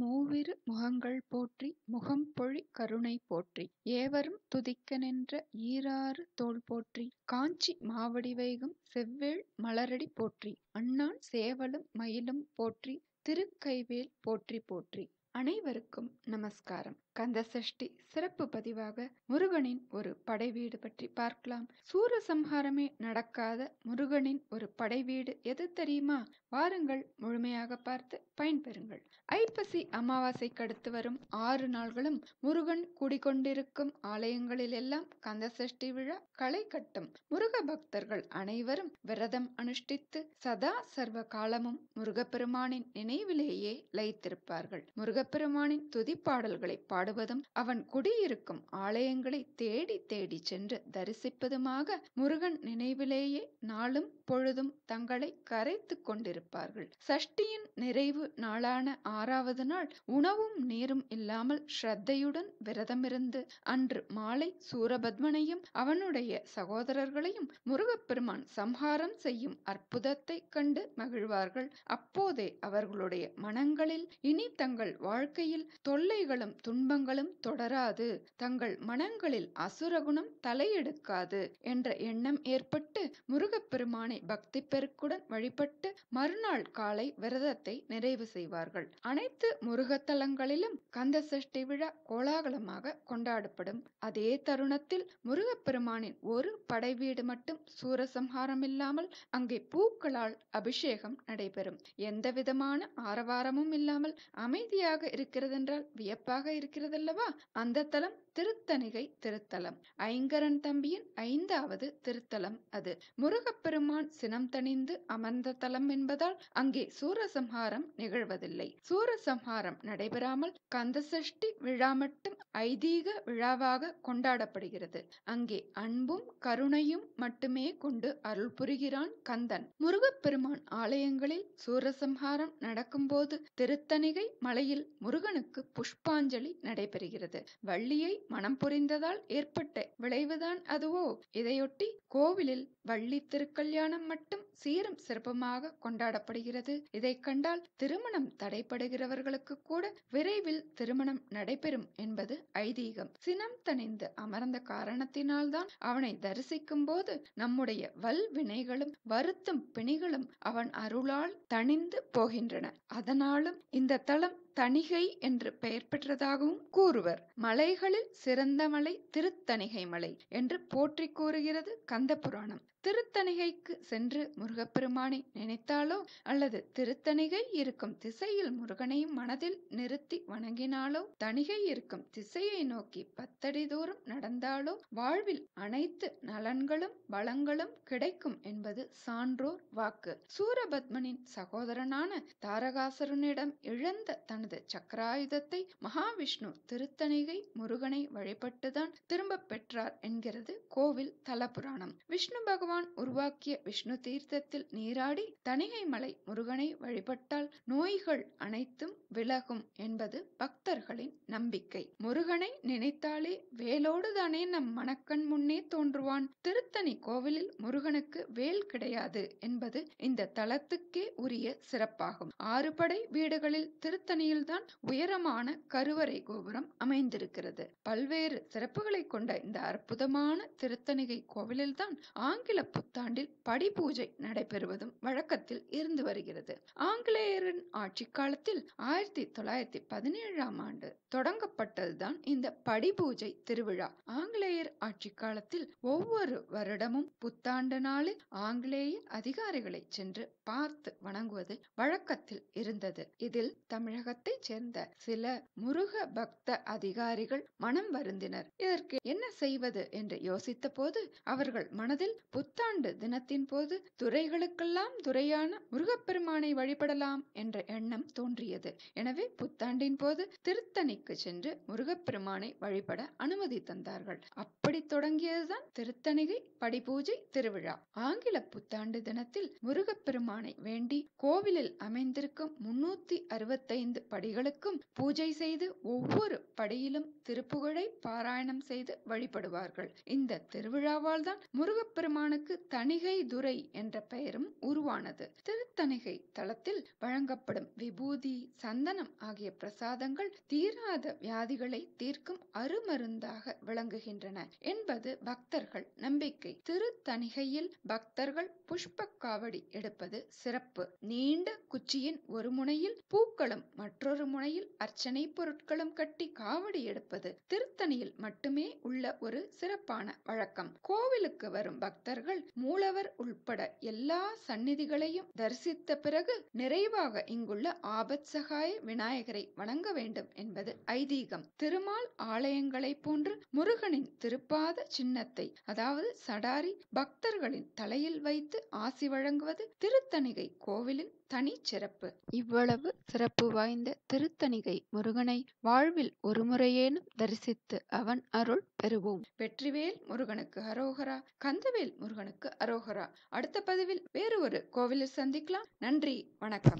மூவிரு முகங்கள் போற்றி! முகம்பொழி கருணை போற்றி! ஏவரும் துதிக்க நின்ற ஈராறு தோள் போற்றி! காஞ்சி மாவடி வைகும் செவ்வேள் மலரடி போற்றி! அண்ணான் சேவலும் மயிலும் போற்றி! திருக்கைவேல் போற்றி போற்றி! அனைவருக்கும் நமஸ்காரம்! கந்தசஷ்டி சிறப்பு பதிவாக முருகனின் ஒரு படை வீடு பற்றி பார்க்கலாம் சூரசம்ஹாரமே நடக்காத முருகனின் ஒரு படை வீடு எது தெரியுமா வாருங்கள் முழுமையாக பார்த்து பயன்பெறுங்கள் ஐப்பசி அமாவாசை கடுத்து வரும் ஆறு நாள்களும் முருகன் குடிகொண்டிருக்கும் ஆலயங்களில் எல்லாம் கந்தசஷ்டி விழா களை கட்டும் முருக பக்தர்கள் அனைவரும் விரதம் அனுஷ்டித்து சதா சர்வ காலமும் முருகப்பெருமானின் நினைவிலேயே லயித்திருப்பார்கள் முருகப்பெருமானின் துதிப்பாடல்களை பாட பாடுவதும் அவன் குடியிருக்கும் ஆலயங்களை தேடி தேடி சென்று தரிசிப்பதுமாக முருகன் நினைவிலேயே நாளும் பொழுதும் தங்களை கரைத்து கொண்டிருப்பார்கள் சஷ்டியின் நிறைவு நாளான ஆறாவது நாள் உணவும் நீரும் இல்லாமல் ஸ்ரத்தையுடன் விரதமிருந்து அன்று மாலை சூரபத்மனையும் அவனுடைய சகோதரர்களையும் முருகப்பெருமான் சம்ஹாரம் செய்யும் அற்புதத்தை கண்டு மகிழ்வார்கள் அப்போதே அவர்களுடைய மனங்களில் இனி தங்கள் வாழ்க்கையில் தொல்லைகளும் துன்ப துன்பங்களும் தொடராது தங்கள் மனங்களில் அசுரகுணம் தலையெடுக்காது என்ற எண்ணம் ஏற்பட்டு முருகப்பெருமானை பக்தி பெருக்குடன் வழிபட்டு மறுநாள் காலை விரதத்தை நிறைவு செய்வார்கள் அனைத்து முருகத்தலங்களிலும் கந்த சஷ்டி விழா கோலாகலமாக கொண்டாடப்படும் அதே தருணத்தில் முருகப்பெருமானின் ஒரு படைவீடு மட்டும் சூரசம்ஹாரம் இல்லாமல் அங்கே பூக்களால் அபிஷேகம் நடைபெறும் எந்த விதமான ஆரவாரமும் இல்லாமல் அமைதியாக இருக்கிறதென்றால் வியப்பாக இருக்கிறது இருக்கிறதல்லவா அந்த தலம் திருத்தணிகை திருத்தலம் ஐங்கரன் தம்பியின் ஐந்தாவது திருத்தலம் அது முருகப்பெருமான் சினம் தணிந்து அமர்ந்த தலம் என்பதால் அங்கே சூரசம்ஹாரம் நிகழ்வதில்லை சூரசம்ஹாரம் நடைபெறாமல் கந்த சஷ்டி விழா மட்டும் ஐதீக விழாவாக கொண்டாடப்படுகிறது அங்கே அன்பும் கருணையும் மட்டுமே கொண்டு அருள் புரிகிறான் கந்தன் முருகப்பெருமான் ஆலயங்களில் சூரசம்ஹாரம் நடக்கும்போது திருத்தணிகை மலையில் முருகனுக்கு புஷ்பாஞ்சலி நடைபெறுகிறது வள்ளியை மனம் புரிந்ததால் ஏற்பட்ட விளைவுதான் அதுவோ இதையொட்டி கோவிலில் வள்ளி திருக்கல்யாணம் மட்டும் சீரும் சிறப்புமாக கொண்டாடப்படுகிறது இதை கண்டால் திருமணம் தடைபடுகிறவர்களுக்கு கூட விரைவில் திருமணம் நடைபெறும் என்பது ஐதீகம் சினம் தணிந்து அமர்ந்த காரணத்தினால்தான் அவனை தரிசிக்கும் போது நம்முடைய வல்வினைகளும் வருத்தும் பிணிகளும் அவன் அருளால் தணிந்து போகின்றன அதனாலும் இந்த தளம் தணிகை என்று பெயர் பெற்றதாகவும் கூறுவர் மலைகளில் சிறந்த மலை திருத்தணிகை மலை என்று போற்றி கூறுகிறது கந்த புராணம் திருத்தணிகைக்கு சென்று முருகப்பெருமானை நினைத்தாலோ அல்லது திருத்தணிகை இருக்கும் திசையில் முருகனை மனதில் நிறுத்தி வணங்கினாலோ தணிகை இருக்கும் திசையை நோக்கி பத்தடி தூரம் நடந்தாலோ வாழ்வில் அனைத்து நலன்களும் வளங்களும் கிடைக்கும் என்பது சான்றோர் வாக்கு சூரபத்மனின் சகோதரனான தாரகாசுரனிடம் இழந்த தனது சக்கராயுதத்தை மகாவிஷ்ணு திருத்தணிகை முருகனை வழிபட்டுதான் திரும்ப பெற்றார் என்கிறது கோவில் தலபுராணம் விஷ்ணு பகவான் பகவான் உருவாக்கிய விஷ்ணு தீர்த்தத்தில் நீராடி தனிகை மலை முருகனை வழிபட்டால் நோய்கள் அனைத்தும் விலகும் என்பது பக்தர்களின் நம்பிக்கை முருகனை நினைத்தாலே வேலோடு தானே நம் மணக்கண் முன்னே தோன்றுவான் திருத்தணி கோவிலில் முருகனுக்கு வேல் கிடையாது என்பது இந்த தலத்துக்கே உரிய சிறப்பாகும் ஆறுபடை வீடுகளில் திருத்தணியில்தான் உயரமான கருவறை கோபுரம் அமைந்திருக்கிறது பல்வேறு சிறப்புகளை கொண்ட இந்த அற்புதமான திருத்தணிகை கோவிலில்தான் ஆங்கில புத்தாண்டில் படி பூஜை நடைபெறுவதும் வழக்கத்தில் இருந்து வருகிறது ஆங்கிலேயரின் ஆட்சி காலத்தில் ஆயிரத்தி தொள்ளாயிரத்தி பதினேழாம் ஆண்டு தொடங்கப்பட்டதுதான் இந்த படி பூஜை திருவிழா ஆங்கிலேயர் ஆட்சி காலத்தில் ஒவ்வொரு வருடமும் புத்தாண்டு நாளில் ஆங்கிலேய அதிகாரிகளை சென்று பார்த்து வணங்குவது வழக்கத்தில் இருந்தது இதில் தமிழகத்தை சேர்ந்த சில முருக பக்த அதிகாரிகள் மனம் வருந்தினர் இதற்கு என்ன செய்வது என்று யோசித்த போது அவர்கள் மனதில் புத்த புத்தாண்டு தினத்தின் போது துறைகளுக்கெல்லாம் துறையான முருகப்பெருமானை வழிபடலாம் என்ற எண்ணம் தோன்றியது எனவே புத்தாண்டின் போது திருத்தணிக்கு சென்று முருகப்பெருமானை வழிபட அனுமதி தந்தார்கள் அப்படி தொடங்கியதுதான் திருத்தணிகை படிபூஜை திருவிழா ஆங்கில புத்தாண்டு தினத்தில் முருகப்பெருமானை வேண்டி கோவிலில் அமைந்திருக்கும் முன்னூத்தி அறுபத்தைந்து படிகளுக்கும் பூஜை செய்து ஒவ்வொரு படியிலும் திருப்புகழை பாராயணம் செய்து வழிபடுவார்கள் இந்த திருவிழாவால் தான் முருகப்பெருமானுக்கு அவருக்கு தணிகை துரை என்ற பெயரும் உருவானது திருத்தணிகை தளத்தில் வழங்கப்படும் விபூதி சந்தனம் ஆகிய பிரசாதங்கள் தீராத வியாதிகளை தீர்க்கும் அருமருந்தாக விளங்குகின்றன என்பது பக்தர்கள் நம்பிக்கை திருத்தணிகையில் பக்தர்கள் புஷ்ப காவடி எடுப்பது சிறப்பு நீண்ட குச்சியின் ஒரு முனையில் பூக்களும் மற்றொரு முனையில் அர்ச்சனை பொருட்களும் கட்டி காவடி எடுப்பது திருத்தணியில் மட்டுமே உள்ள ஒரு சிறப்பான வழக்கம் கோவிலுக்கு வரும் பக்தர்கள் அவர்கள் மூலவர் உள்பட எல்லா சந்நிதிகளையும் தரிசித்த பிறகு நிறைவாக இங்குள்ள ஆபத் சகாய விநாயகரை வணங்க வேண்டும் என்பது ஐதீகம் திருமால் ஆலயங்களை போன்று முருகனின் திருப்பாத சின்னத்தை அதாவது சடாரி பக்தர்களின் தலையில் வைத்து ஆசி வழங்குவது திருத்தணிகை கோவிலின் தனி சிறப்பு இவ்வளவு சிறப்பு வாய்ந்த திருத்தணிகை முருகனை வாழ்வில் ஒருமுறையேனும் தரிசித்து அவன் அருள் பெறுவோம் வெற்றிவேல் முருகனுக்கு ஹரோஹரா கந்தவேல் முருகன் முருகனுக்கு அரோகரா அடுத்த பதிவில் வேறு ஒரு கோவிலில் சந்திக்கலாம் நன்றி வணக்கம்